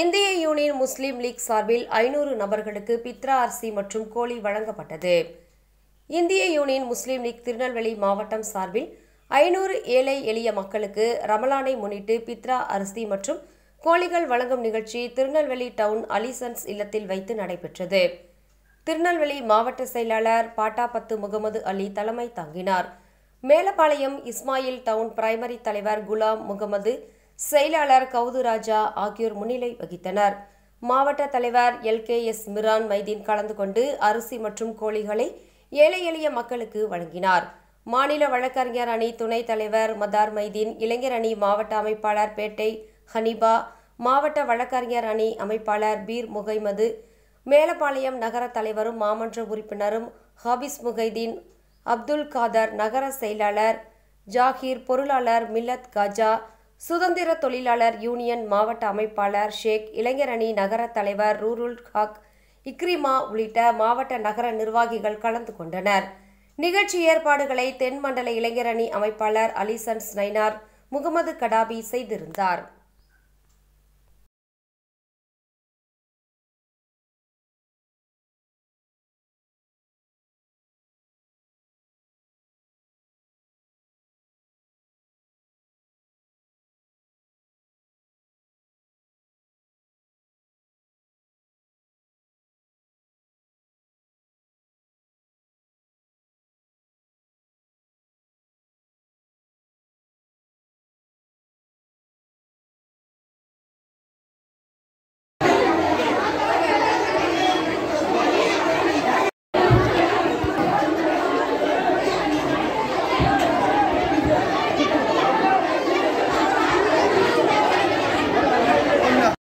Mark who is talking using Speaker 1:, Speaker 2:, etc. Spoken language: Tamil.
Speaker 1: இந்திய யூனியன் முஸ்லீம் லீக் சார்பில் ஐநூறு நபர்களுக்கு பித்ரா அரிசி மற்றும் கோழி வழங்கப்பட்டது இந்திய யூனியன் முஸ்லீம் லீக் திருநெல்வேலி மாவட்டம் சார்பில் ஐநூறு ஏழை எளிய மக்களுக்கு ரமலானை முன்னிட்டு பித்ரா அரிசி மற்றும் கோழிகள் வழங்கும் நிகழ்ச்சி திருநெல்வேலி டவுன் அலிசன்ஸ் இல்லத்தில் வைத்து நடைபெற்றது திருநெல்வேலி மாவட்ட செயலாளர் பாட்டாபத்து முகமது அலி தலைமை தாங்கினார் மேலப்பாளையம் இஸ்மாயில் டவுன் பிரைமரி தலைவர் குலாம் முகமது செயலாளர் கவுதுராஜா ஆகியோர் முன்னிலை வகித்தனர் மாவட்ட தலைவர் L K S Miran Maideen கலந்து கொண்டு அரிசி மற்றும் கோழிகளை ஏழை எளிய மக்களுக்கு வழங்கினார் மாநில வழக்கறிஞர் அணி துணைத் தலைவர் மதார் மைதீன் இளைஞர் அணி மாவட்ட அமைப்பாளர் பேட்டை ஹனிபா மாவட்ட வழக்கறிஞர் அணி அமைப்பாளர் பீர் முகைமது மேலப்பாளையம் நகர தலைவரும் மாமன்ற உறுப்பினரும் ஹாபிஸ் முகைதீன் அப்துல் காதர் நகர செயலாளர் ஜாகீர் பொருளாளர் மில்லத் காஜா சுதந்திர தொழிலாளர் யூனியன் மாவட்ட அமைப்பாளர் ஷேக் இளைஞரணி நகர தலைவர் ரூருல் ஹக் இக்ரிமா உள்ளிட்ட மாவட்ட நகர நிர்வாகிகள் கலந்து கொண்டனர் நிகழ்ச்சி ஏற்பாடுகளை தென்மண்டல இளைஞரணி அமைப்பாளர் அலிசன் ஸ்னைனார் முகமது கடாபி செய்திருந்தார்